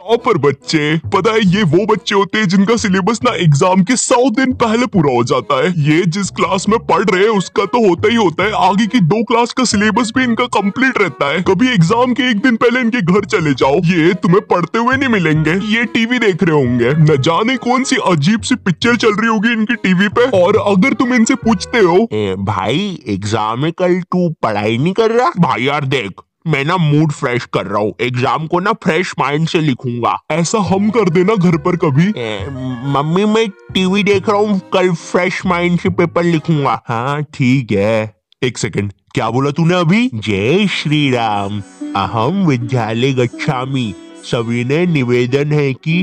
Topper बच्चे पता है ये वो बच्चे होते हैं जिनका सिलेबस ना एग्जाम के सौ दिन पहले पूरा हो जाता है ये जिस क्लास में पढ़ रहे हैं उसका तो होता ही होता है आगे की दो क्लास का सिलेबस भी इनका कंप्लीट रहता है कभी एग्जाम के एक दिन पहले इनके घर चले जाओ ये तुम्हें पढ़ते हुए नहीं मिलेंगे ये टीवी देख रहे होंगे न जाने कौन सी अजीब सी पिक्चर चल रही होगी इनकी टीवी पे और अगर तुम इनसे पूछते हो ए, भाई एग्जाम में कल तू पढ़ाई नहीं कर रहा भाई यार देख मैं ना मूड फ्रेश कर रहा हूँ एग्जाम को ना फ्रेश माइंड से लिखूंगा ऐसा हम कर देना घर पर कभी मम्मी मैं टीवी देख रहा हूँ कल फ्रेश माइंड से पेपर लिखूंगा हाँ ठीक है एक सेकंड क्या बोला तूने अभी जय श्री राम अहम विद्यालय गच्छामी सभी ने निवेदन है कि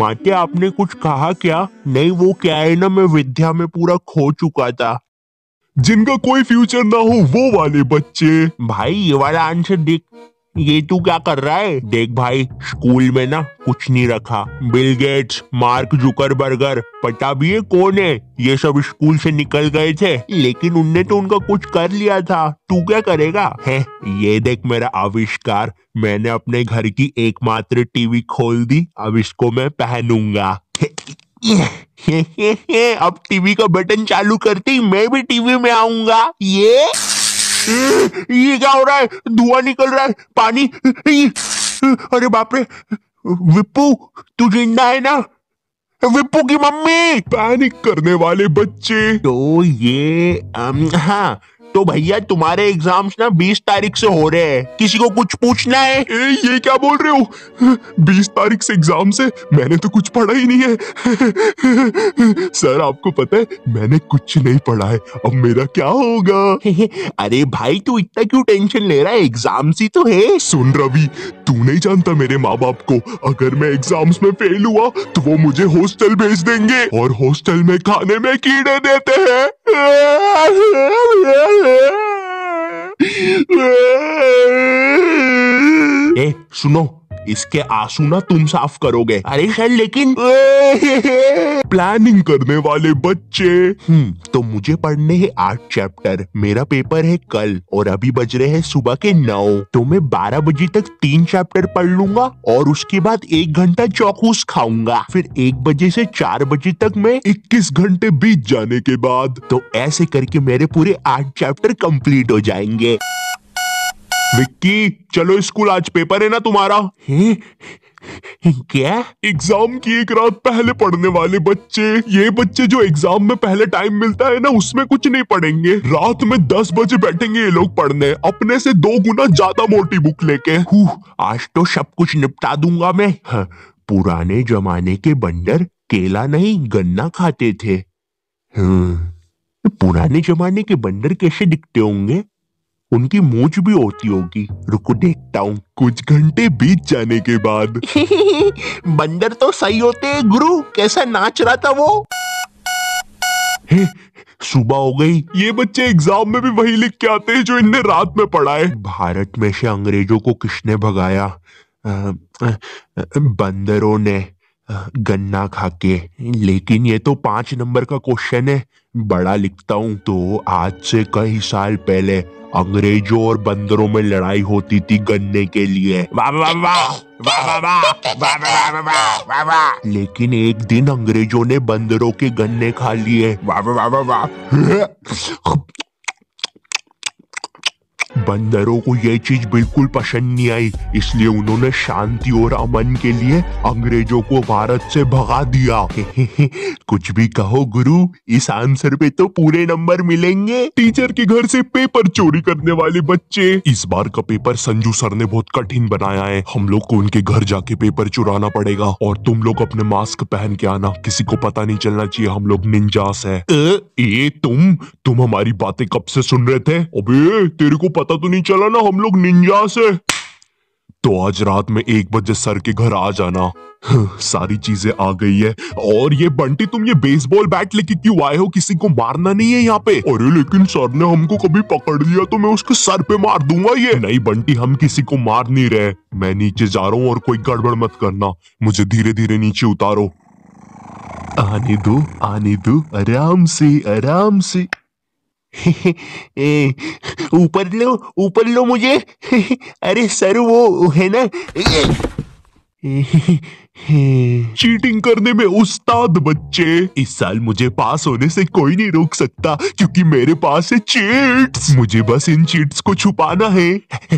माते आपने कुछ कहा क्या नहीं वो क्या है ना मैं विद्या में पूरा खो चुका था जिनका कोई फ्यूचर ना हो वो वाले बच्चे भाई ये वाला आंसर देख ये तू क्या कर रहा है देख भाई स्कूल में ना कुछ नहीं रखा Bill Gates Mark Zuckerberg पता भी है कौन है ये सब स्कूल से निकल गए थे लेकिन उनने तो उनका कुछ कर लिया था तू क्या करेगा है ये देख मेरा आविष्कार मैंने अपने घर की एकमात्र टीवी खोल दी अब इसको मैं पहनूंगा अब टीवी का बटन चालू करते ही मैं भी टीवी में आऊंगा ये ये क्या हो रहा है धुआं निकल रहा है पानी अरे बाप रे विप्पू तू जिंदा है ना विप्पू की मम्मी पैनिक करने वाले बच्चे तो ये हाँ तो भैया तुम्हारे एग्जाम्स ना बीस तारीख से हो रहे हैं किसी को कुछ पूछना है ए, ये क्या बोल रहे हो बीस तारीख से एग्जाम से मैंने तो कुछ पढ़ा ही नहीं है सर आपको पता है मैंने कुछ नहीं पढ़ा है अब मेरा क्या होगा अरे भाई तू इतना क्यों टेंशन ले रहा है एग्जाम सी तो है सुन रवि तू नहीं जानता मेरे माँ बाप को अगर मैं एग्जाम्स में फेल हुआ तो वो मुझे हॉस्टल भेज देंगे और हॉस्टल में खाने में कीड़े देते हैं Eh, Suno, इसके आंसू ना तुम साफ करोगे अरे सर लेकिन प्लानिंग करने वाले बच्चे हम्म, तो मुझे पढ़ने हैं आठ चैप्टर मेरा पेपर है कल और अभी बज रहे हैं सुबह के नौ तो मैं बारह बजे तक तीन चैप्टर पढ़ लूंगा और उसके बाद एक घंटा चौकूस खाऊंगा फिर एक बजे से चार बजे तक मैं इक्कीस घंटे बीत जाने के बाद तो ऐसे करके मेरे पूरे आठ चैप्टर कंप्लीट हो जाएंगे विक्की चलो स्कूल आज पेपर है ना तुम्हारा है? क्या एग्जाम की एक रात पहले पढ़ने वाले बच्चे ये बच्चे जो एग्जाम में पहले टाइम मिलता है ना उसमें कुछ नहीं पढ़ेंगे रात में दस बजे बैठेंगे ये लोग पढ़ने अपने से दो गुना ज्यादा मोटी बुक लेके आज तो सब कुछ निपटा दूंगा मैं हाँ, पुराने जमाने के बंदर केला नहीं गन्ना खाते थे हाँ, तो पुराने जमाने के बंदर कैसे दिखते होंगे उनकी मूछ भी होती होगी रुको देखता हूँ कुछ घंटे बीत जाने के बाद बंदर तो सही होते हैं गुरु कैसा नाच रहा था वो सुबह हो गई ये बच्चे एग्जाम में भी वही लिख के आते हैं जो इनने रात में पढ़ा है भारत में से अंग्रेजों को किसने भगाया बंदरों ने गन्ना खा के लेकिन ये तो पांच नंबर का क्वेश्चन है बड़ा लिखता हूँ तो आज से कई साल पहले अंग्रेजों और बंदरों में लड़ाई होती थी गन्ने के लिए लेकिन एक दिन अंग्रेजों ने बंदरों के गन्ने खा लिए बंदरों को यह चीज बिल्कुल पसंद नहीं आई इसलिए उन्होंने शांति और अमन के लिए अंग्रेजों को भारत से भगा दिया कुछ भी कहो गुरु इस आंसर पे तो पूरे नंबर मिलेंगे टीचर के घर से पेपर चोरी करने वाले बच्चे इस बार का पेपर संजू सर ने बहुत कठिन बनाया है हम लोग को उनके घर जाके पेपर चुराना पड़ेगा और तुम लोग अपने मास्क पहन के आना किसी को पता नहीं चलना चाहिए हम लोग निंजास है ए, ए तुम तुम हमारी बातें कब से सुन रहे थे अबे तेरे को पता पता तो नहीं चला ना हम लोग निंजा से तो आज रात में एक बजे सर के घर आ जाना हम्म, सारी चीजें आ गई है और ये बंटी तुम ये बेसबॉल बैट लेके क्यों आए हो किसी को मारना नहीं है यहाँ पे अरे लेकिन सर ने हमको कभी पकड़ लिया तो मैं उसके सर पे मार दूंगा ये नहीं बंटी हम किसी को मार नहीं रहे मैं नीचे जा रहा हूँ और कोई गड़बड़ मत करना मुझे धीरे धीरे नीचे उतारो आने दो आने दो आराम से आराम से ऊपर लो ऊपर लो मुझे अरे सर वो है ना चीटिंग करने में उस्ताद बच्चे इस साल मुझे पास होने से कोई नहीं रोक सकता क्योंकि मेरे पास है चीट्स मुझे बस इन चीट्स को छुपाना है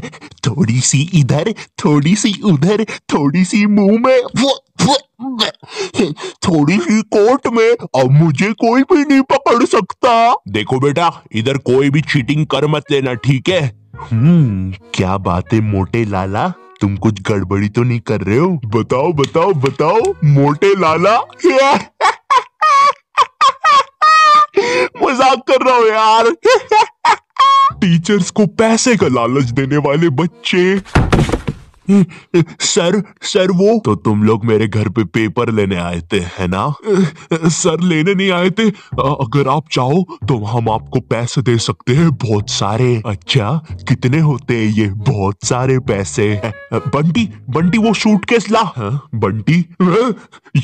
थोड़ी सी इधर थोड़ी सी उधर थोड़ी सी मुंह में वो, वो, थोड़ी सी कोर्ट में अब मुझे कोई भी नहीं पकड़ सकता देखो बेटा इधर कोई भी चीटिंग कर मत लेना ठीक है हम्म क्या बात है मोटे लाला तुम कुछ गड़बड़ी तो नहीं कर रहे हो बताओ बताओ बताओ मोटे लाला मजाक कर रहा हूँ यार टीचर्स को पैसे का लालच देने वाले बच्चे सर सर वो तो तुम लोग मेरे घर पे पेपर लेने आए थे है ना सर लेने नहीं आए थे अगर आप चाहो तो हम आपको पैसे दे सकते हैं बहुत सारे अच्छा कितने होते हैं ये बहुत सारे पैसे बंटी बंटी वो शूट केस ला हा? बंटी हा?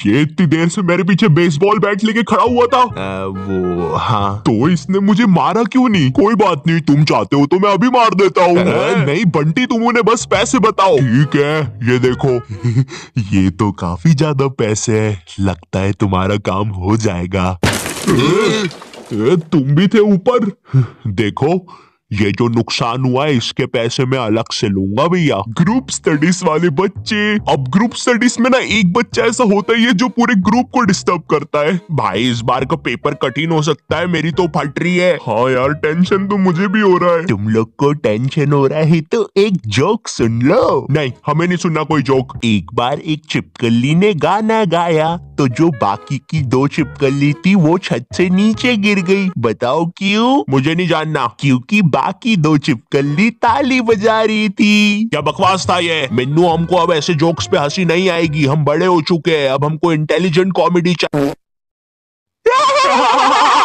ये इतनी देर से मेरे पीछे बेसबॉल बैट लेके खड़ा हुआ था आ, वो हाँ तो इसने मुझे मारा क्यों नहीं कोई बात नहीं तुम चाहते हो तो मैं अभी मार देता हूँ नहीं बंटी तुम उन्हें बस पैसे बताओ ठीक है ये देखो ये तो काफी ज्यादा पैसे है लगता है तुम्हारा काम हो जाएगा तुम भी थे ऊपर देखो ये जो नुकसान हुआ है इसके पैसे मैं अलग से लूंगा भैया ग्रुप स्टडीज वाले बच्चे अब ग्रुप स्टडीज में ना एक बच्चा ऐसा होता है जो पूरे ग्रुप को डिस्टर्ब करता है भाई इस बार का पेपर कठिन हो सकता है मेरी तो फट रही है हाँ यार टेंशन तो मुझे भी हो रहा है तुम लोग को टेंशन हो रहा है तो एक जोक सुन लो नहीं हमें नहीं सुनना कोई जोक एक बार एक चिपकली ने गाना गाया तो जो बाकी की दो चिपकली थी वो छत से नीचे गिर गई बताओ क्यों मुझे नहीं जानना क्योंकि बाकी दो चिपकली ताली बजा रही थी क्या बकवास था ये मिन्नू हमको अब ऐसे जोक्स पे हंसी नहीं आएगी हम बड़े हो चुके हैं अब हमको इंटेलिजेंट कॉमेडी चाहिए